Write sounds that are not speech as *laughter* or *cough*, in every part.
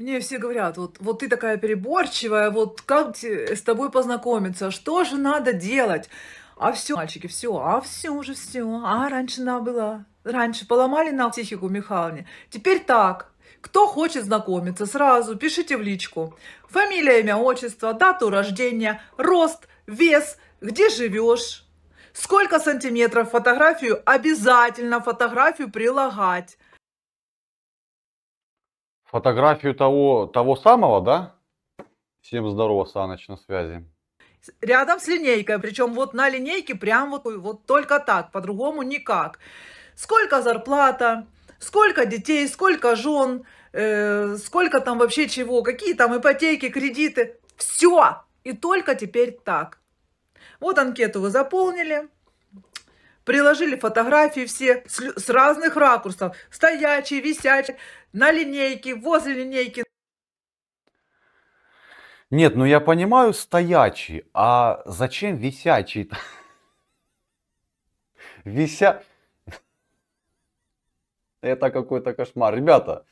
Мне все говорят, вот, вот ты такая переборчивая, вот как с тобой познакомиться, что же надо делать? А все, мальчики, все, а все уже все, а раньше надо было, раньше поломали на психику Михайловне, теперь так, кто хочет знакомиться, сразу пишите в личку. Фамилия, имя, отчество, дату рождения, рост, вес, где живешь, сколько сантиметров фотографию, обязательно фотографию прилагать фотографию того, того самого, да? Всем здорово, Саныч, на связи. Рядом с линейкой, причем вот на линейке прям вот, вот только так, по-другому никак. Сколько зарплата, сколько детей, сколько жен, э, сколько там вообще чего, какие там ипотеки, кредиты. Все! И только теперь так. Вот анкету вы заполнили, Приложили фотографии все с, с разных ракурсов. Стоячие, висячие, на линейке, возле линейки. Нет, ну я понимаю стоячий, а зачем висячий? Вися... Это какой-то кошмар. Ребята,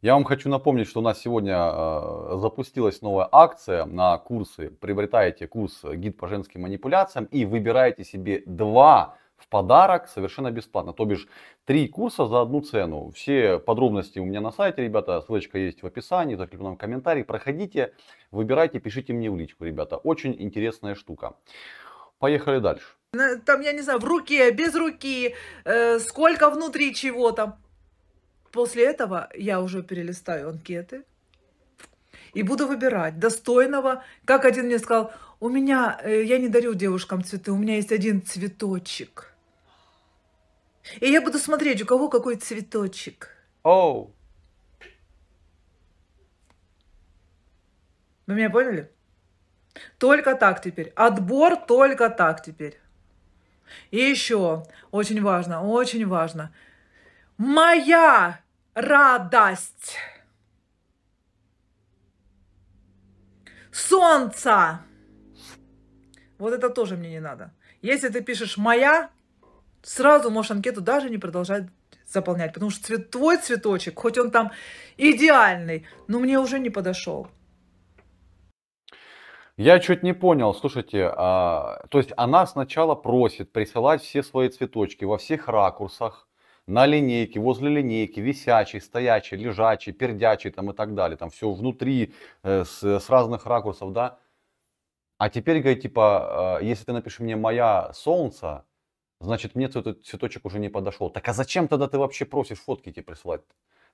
я вам хочу напомнить, что у нас сегодня э, запустилась новая акция на курсы. Приобретаете курс «Гид по женским манипуляциям» и выбираете себе два в подарок совершенно бесплатно. То бишь, три курса за одну цену. Все подробности у меня на сайте, ребята. Ссылочка есть в описании, в закрепленном комментарии. Проходите, выбирайте, пишите мне в личку, ребята. Очень интересная штука. Поехали дальше. Там, я не знаю, в руке, без руки, э, сколько внутри чего то После этого я уже перелистаю анкеты, и буду выбирать достойного. Как один мне сказал, у меня, э, я не дарю девушкам цветы, у меня есть один цветочек. И я буду смотреть, у кого какой цветочек. Оу. Oh. Вы меня поняли? Только так теперь. Отбор только так теперь. И еще, очень важно, очень важно. Моя радость. Солнце. Вот это тоже мне не надо. Если ты пишешь «моя», сразу можешь анкету даже не продолжать заполнять, потому что цвет, твой цветочек, хоть он там идеальный, но мне уже не подошел. Я чуть не понял, слушайте, а, то есть она сначала просит присылать все свои цветочки во всех ракурсах, на линейке, возле линейки, висячий, стоячий, лежачий, пердячий там и так далее, там все внутри, э, с, с разных ракурсов, да, а теперь, говорит, типа, э, если ты напишешь мне «моя солнце», значит, мне этот цветочек уже не подошел. Так а зачем тогда ты вообще просишь фотки тебе присылать?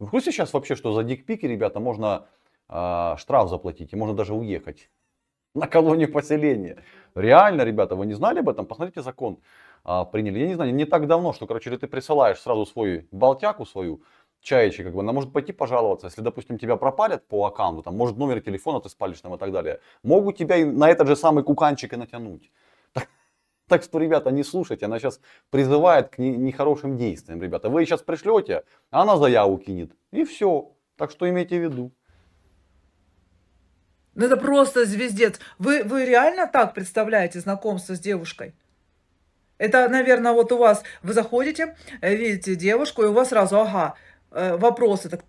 В курсе сейчас вообще, что за дикпики, ребята, можно э, штраф заплатить и можно даже уехать *laughs* на колонию поселения. Реально, ребята, вы не знали об этом? Посмотрите закон э, приняли. Я не знаю, не так давно, что, короче, ты присылаешь сразу свою болтяку свою, чаечи, как бы она может пойти пожаловаться, если, допустим, тебя пропалят по аккаунту, там, может, номер телефона ты спалишь там и так далее, могут тебя и на этот же самый куканчик и натянуть. *laughs* Так, так что, ребята, не слушайте, она сейчас призывает к не, нехорошим действиям, ребята. Вы сейчас пришлете, а она заяву кинет, и все. Так что имейте в виду. Ну это просто звездец. Вы, вы реально так представляете знакомство с девушкой? Это, наверное, вот у вас, вы заходите, э, видите девушку, и у вас сразу, ага, Э, вопросы так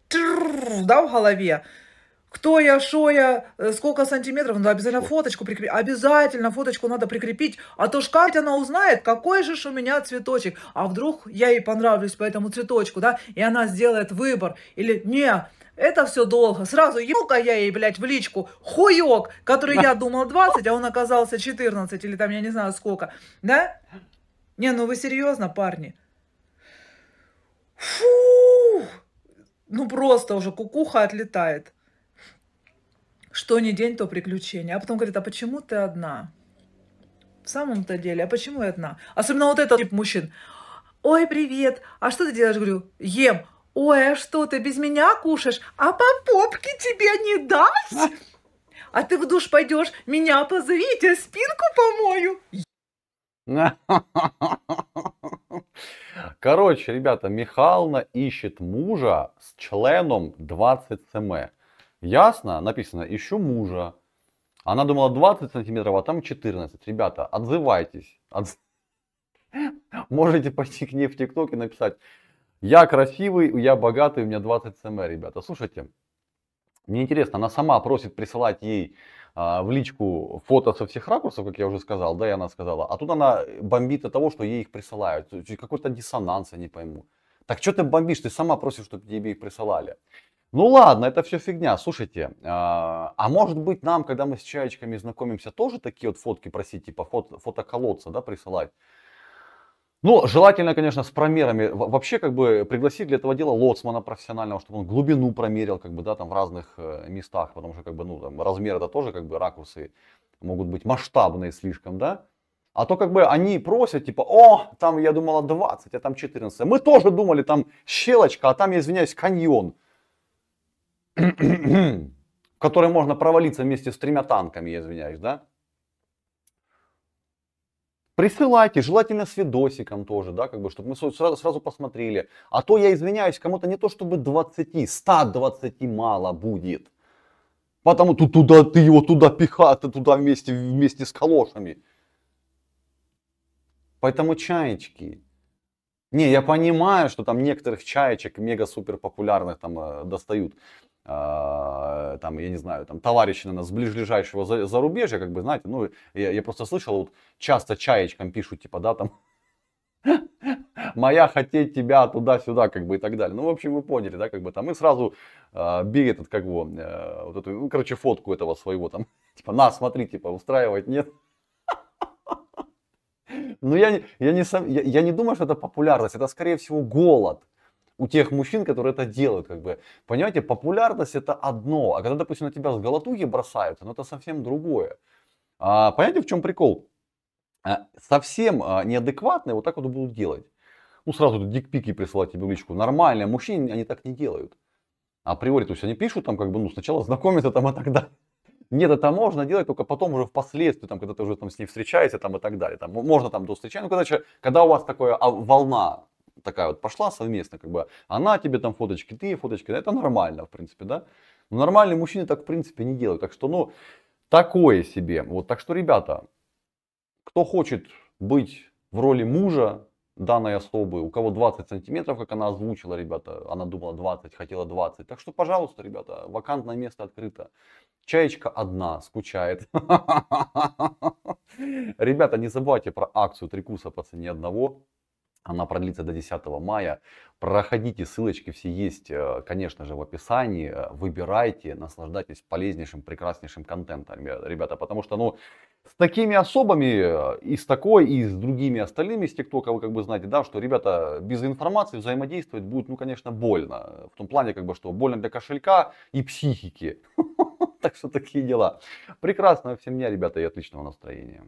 да, в голове. Кто я, что я, э, сколько сантиметров, надо обязательно фоточку прикрепить, обязательно фоточку надо прикрепить, а то ж Катя, она узнает, какой же у меня цветочек, а вдруг я ей понравлюсь по этому цветочку, да, и она сделает выбор, или не, это все долго. Сразу елка я ей, блядь, в личку. Хуёк, который я думал 20, а он оказался 14 или там я не знаю сколько. Да? Не, ну вы серьезно, парни? Фу! ух, ну просто уже кукуха отлетает. Что ни день, то приключение. А потом говорит, а почему ты одна? В самом-то деле, а почему я одна? Особенно вот этот тип мужчин. Ой, привет, а что ты делаешь? Говорю, ем. Ой, а что ты без меня кушаешь? А по попке тебе не дать? А ты в душ пойдешь, меня позови, я тебе спинку помою. *laughs* *laughs* Короче, ребята, Михална ищет мужа с членом 20 см. Ясно? Написано, ищу мужа. Она думала 20 сантиметров, а там 14. Ребята, отзывайтесь. Отз... *laughs* Можете пойти к ней в ТикТок и написать, я красивый, я богатый, у меня 20 см, ребята. Слушайте, мне интересно, она сама просит присылать ей а, в личку фото со всех ракурсов, как я уже сказал, да, и она сказала. А тут она бомбит от того, что ей их присылают. Какой-то диссонанс, я не пойму. Так что ты бомбишь? Ты сама просишь, чтобы тебе их присылали. Ну ладно, это все фигня. Слушайте, а, а, может быть нам, когда мы с чаечками знакомимся, тоже такие вот фотки просить, типа фото, фотоколодца, да, присылать? Ну, желательно, конечно, с промерами. Вообще, как бы, пригласить для этого дела лоцмана профессионального, чтобы он глубину промерил, как бы, да, там, в разных э, местах, потому что, как бы, ну, там, размер это тоже, как бы, ракурсы могут быть масштабные слишком, да. А то, как бы, они просят, типа, о, там, я думала, 20, а там 14. Мы тоже думали, там, щелочка, а там, я извиняюсь, каньон, *clears throat* в который можно провалиться вместе с тремя танками, я извиняюсь, да. Присылайте, желательно с видосиком тоже, да, как бы, чтобы мы сразу, сразу посмотрели. А то я извиняюсь, кому-то не то чтобы 20, 120 мало будет. Потому тут туда, ты его туда пихать, ты туда вместе, вместе с калошами. Поэтому чаечки. Не, я понимаю, что там некоторых чаечек мега супер популярных там э, достают. А, там, я не знаю, там, товарищи, наверное, с ближайшего зарубежья, как бы, знаете, ну, я, я просто слышал, вот, часто чаечкам пишут, типа, да, там, *laughs* моя хотеть тебя туда-сюда, как бы и так далее. Ну, в общем, вы поняли, да, как бы там, и сразу э, бей этот, как бы, э, вот эту, ну, короче, фотку этого своего там, *laughs* типа, на, смотри, типа, устраивать нет. *laughs* Но ну, я, я, не, я, я не думаю, что это популярность, это, скорее всего, голод у тех мужчин, которые это делают, как бы. Понимаете, популярность это одно, а когда, допустим, на тебя с голотуги бросаются, ну это совсем другое. А, понимаете, в чем прикол? А, совсем а, неадекватные вот так вот будут делать. Ну сразу тут дикпики присылать тебе в личку. Нормальные мужчины, они так не делают. А Априори, то есть они пишут там как бы, ну сначала знакомятся там и так далее. Нет, это можно делать только потом уже впоследствии, там, когда ты уже там с ней встречаешься там, и так далее. Там, можно там до встречи. Ну, короче, когда у вас такая а, волна такая вот пошла совместно, как бы она тебе там фоточки, ты фоточки, это нормально, в принципе, да. Но нормальные мужчины так, в принципе, не делают. Так что, ну, такое себе. Вот, так что, ребята, кто хочет быть в роли мужа данной особы, у кого 20 сантиметров, как она озвучила, ребята, она думала 20, хотела 20. Так что, пожалуйста, ребята, вакантное место открыто. Чаечка одна, скучает. *laughs* Ребята, не забывайте про акцию три курса по цене одного. Она продлится до 10 мая. Проходите, ссылочки все есть, э, конечно же, в описании. Э, выбирайте, наслаждайтесь полезнейшим, прекраснейшим контентом, ребята. Потому что, ну, с такими особами, э, и с такой, и с другими остальными из ТикТока, вы как бы знаете, да, что, ребята, без информации взаимодействовать будет, ну, конечно, больно. В том плане, как бы, что больно для кошелька и психики. *laughs* Так что такие дела. Прекрасного всем дня, ребята, и отличного настроения.